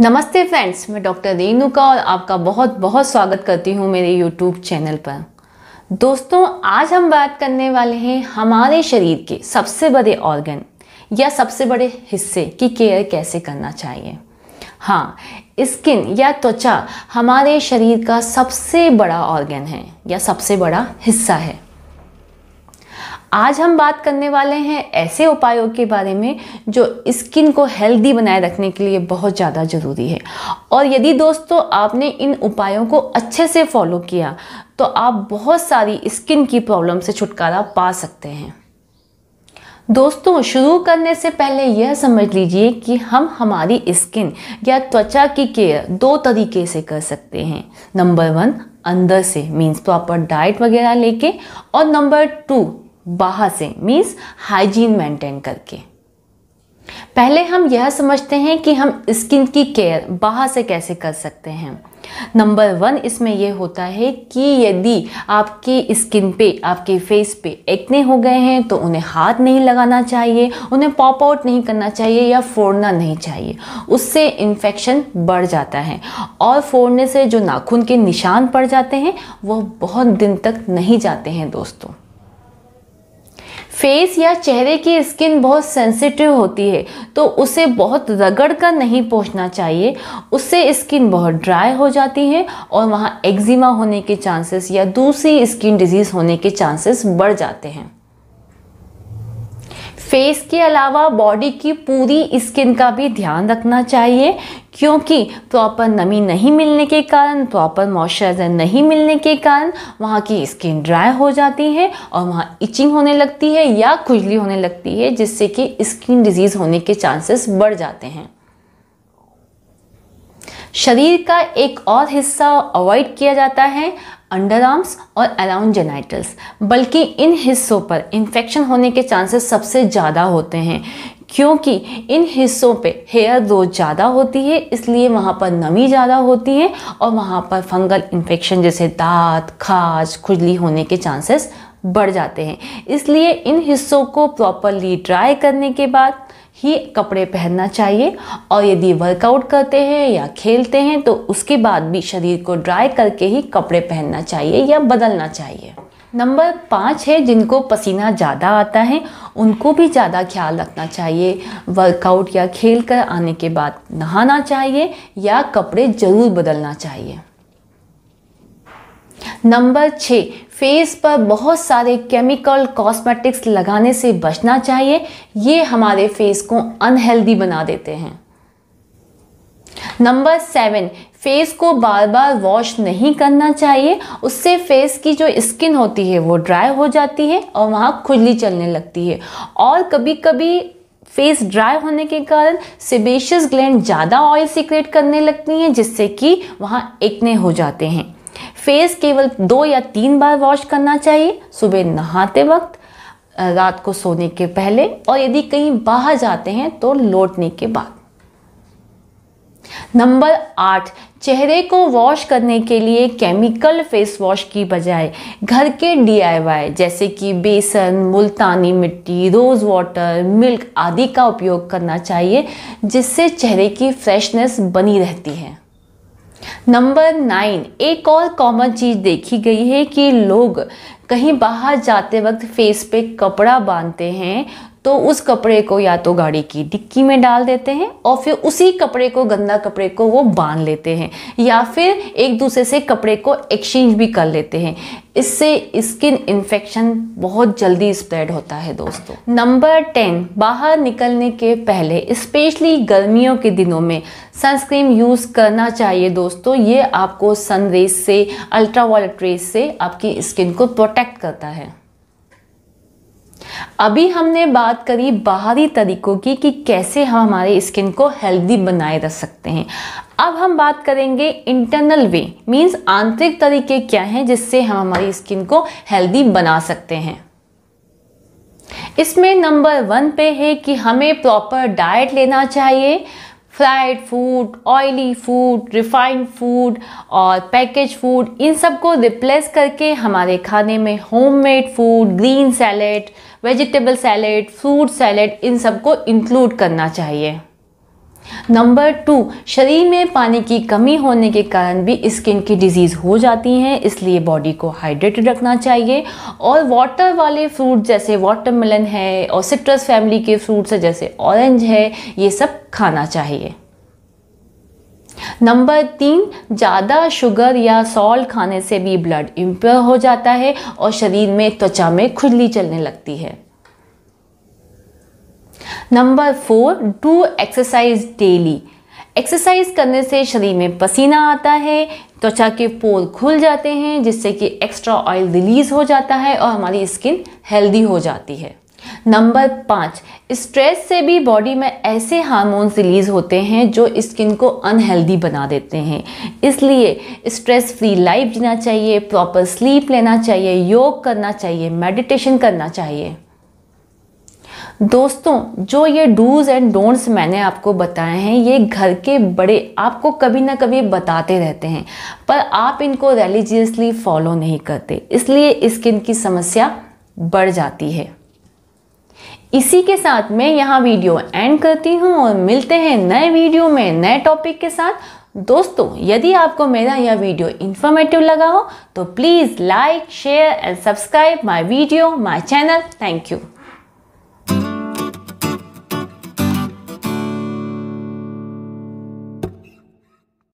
नमस्ते फ्रेंड्स मैं डॉक्टर रेणुका और आपका बहुत बहुत स्वागत करती हूँ मेरे यूट्यूब चैनल पर दोस्तों आज हम बात करने वाले हैं हमारे शरीर के सबसे बड़े ऑर्गन या सबसे बड़े हिस्से की केयर कैसे करना चाहिए हाँ स्किन या त्वचा हमारे शरीर का सबसे बड़ा ऑर्गन है या सबसे बड़ा हिस्सा है आज हम बात करने वाले हैं ऐसे उपायों के बारे में जो स्किन को हेल्दी बनाए रखने के लिए बहुत ज़्यादा ज़रूरी है और यदि दोस्तों आपने इन उपायों को अच्छे से फॉलो किया तो आप बहुत सारी स्किन की प्रॉब्लम से छुटकारा पा सकते हैं दोस्तों शुरू करने से पहले यह समझ लीजिए कि हम हमारी स्किन या त्वचा की केयर दो तरीके से कर सकते हैं नंबर वन अंदर से मीन्स प्रॉपर डाइट वगैरह लेके और नंबर टू बाहर से मीन्स हाइजीन मेंटेन करके पहले हम यह समझते हैं कि हम स्किन की केयर बाहर से कैसे कर सकते हैं नंबर वन इसमें यह होता है कि यदि आपकी स्किन पे आपके फेस पे एक्ने हो गए हैं तो उन्हें हाथ नहीं लगाना चाहिए उन्हें पॉप आउट नहीं करना चाहिए या फोड़ना नहीं चाहिए उससे इन्फेक्शन बढ़ जाता है और फोड़ने से जो नाखून के निशान पड़ जाते हैं वह बहुत दिन तक नहीं जाते हैं दोस्तों फेस या चेहरे की स्किन बहुत सेंसिटिव होती है तो उसे बहुत रगड़ कर नहीं पहुँचना चाहिए उससे स्किन बहुत ड्राई हो जाती है और वहाँ एक्जिमा होने के चांसेस या दूसरी स्किन डिजीज़ होने के चांसेस बढ़ जाते हैं फेस के अलावा बॉडी की पूरी स्किन का भी ध्यान रखना चाहिए क्योंकि तो प्रॉपर नमी नहीं मिलने के कारण तो प्रॉपर मॉइस्चराइज़र नहीं मिलने के कारण वहाँ की स्किन ड्राई हो जाती है और वहाँ इचिंग होने लगती है या खुजली होने लगती है जिससे कि स्किन डिजीज़ होने के चांसेस बढ़ जाते हैं शरीर का एक और हिस्सा अवॉइड किया जाता है अंडर आर्म्स और अराउंड जेनाइटल्स बल्कि इन हिस्सों पर इन्फेक्शन होने के चांसेस सबसे ज़्यादा होते हैं क्योंकि इन हिस्सों पे हेयर ग्रोथ ज़्यादा होती है इसलिए वहाँ पर नमी ज़्यादा होती है और वहाँ पर फंगल इन्फेक्शन जैसे दांत खाज खुजली होने के चांसेस बढ़ जाते हैं इसलिए इन हिस्सों को प्रॉपरली ड्राई करने के बाद ही कपड़े पहनना चाहिए और यदि वर्कआउट करते हैं या खेलते हैं तो उसके बाद भी शरीर को ड्राई करके ही कपड़े पहनना चाहिए या बदलना चाहिए नंबर पाँच है जिनको पसीना ज़्यादा आता है उनको भी ज़्यादा ख्याल रखना चाहिए वर्कआउट या खेल कर आने के बाद नहाना चाहिए या कपड़े ज़रूर बदलना चाहिए नंबर छ फेस पर बहुत सारे केमिकल कॉस्मेटिक्स लगाने से बचना चाहिए ये हमारे फेस को अनहेल्दी बना देते हैं नंबर सेवन फेस को बार बार वॉश नहीं करना चाहिए उससे फेस की जो स्किन होती है वो ड्राई हो जाती है और वहाँ खुजली चलने लगती है और कभी कभी फेस ड्राई होने के कारण सिबेशियस ग्लैंड ज़्यादा ऑयल सीक्रेट करने लगती हैं जिससे कि वहाँ एकने हो जाते हैं फेस केवल दो या तीन बार वॉश करना चाहिए सुबह नहाते वक्त रात को सोने के पहले और यदि कहीं बाहर जाते हैं तो लौटने के बाद नंबर आठ चेहरे को वॉश करने के लिए केमिकल फेस वॉश की बजाय घर के डीआईवाई जैसे कि बेसन मुल्तानी मिट्टी रोज़ वाटर मिल्क आदि का उपयोग करना चाहिए जिससे चेहरे की फ्रेशनेस बनी रहती है नंबर नाइन एक और कॉमन चीज़ देखी गई है कि लोग कहीं बाहर जाते वक्त फेस पे कपड़ा बांधते हैं तो उस कपड़े को या तो गाड़ी की डिक्की में डाल देते हैं और फिर उसी कपड़े को गंदा कपड़े को वो बांध लेते हैं या फिर एक दूसरे से कपड़े को एक्सचेंज भी कर लेते हैं इससे स्किन इन्फेक्शन बहुत जल्दी स्प्रेड होता है दोस्तों नंबर टेन बाहर निकलने के पहले स्पेशली गर्मियों के दिनों में सनस्क्रीन यूज़ करना चाहिए दोस्तों ये आपको सन से अल्ट्रा वायलेट रेस से आपकी स्किन को प्रोटेक्ट करता है अभी हमने बात करी बाहरी तरीकों की कि कैसे हम हमारे स्किन को हेल्दी बनाए रख सकते हैं अब हम बात करेंगे इंटरनल वे मींस आंतरिक तरीके क्या हैं जिससे हम हमारी स्किन को हेल्दी बना सकते हैं इसमें नंबर वन पे है कि हमें प्रॉपर डाइट लेना चाहिए fried food oily food refined food और पैकेज फूड इन सब को रिप्लेस करके हमारे खाने में homemade food green salad vegetable salad fruit salad इन सब को इंक्लूड करना चाहिए नंबर टू शरीर में पानी की कमी होने के कारण भी स्किन की डिजीज़ हो जाती हैं इसलिए बॉडी को हाइड्रेटेड रखना चाहिए और वाटर वाले फ्रूट जैसे वाटरमेलन है और सिट्रस फैमिली के फ्रूट्स है जैसे ऑरेंज है ये सब खाना चाहिए नंबर तीन ज़्यादा शुगर या सॉल्ट खाने से भी ब्लड इम्प्योर हो जाता है और शरीर में त्वचा में खुजली चलने लगती है number four do exercise daily exercise करने से शरीर में पसीना आता है त्वचा के पोल खुल जाते हैं जिससे कि एक्स्ट्रा ऑयल रिलीज हो जाता है और हमारी स्किन हेल्दी हो जाती है नंबर पाँच स्ट्रेस से भी बॉडी में ऐसे हार्मोन्स रिलीज़ होते हैं जो स्किन को अनहेल्दी बना देते हैं इसलिए स्ट्रेस फ्री लाइफ जीना चाहिए प्रॉपर स्लीप लेना चाहिए योग करना चाहिए मेडिटेशन करना चाहिए दोस्तों जो ये डूज एंड डोंट्स मैंने आपको बताए हैं ये घर के बड़े आपको कभी ना कभी बताते रहते हैं पर आप इनको रेलिजियसली फॉलो नहीं करते इसलिए स्किन की समस्या बढ़ जाती है इसी के साथ मैं यहाँ वीडियो एंड करती हूँ और मिलते हैं नए वीडियो में नए टॉपिक के साथ दोस्तों यदि आपको मेरा यह वीडियो इन्फॉर्मेटिव लगा हो तो please like share and subscribe my video my channel thank you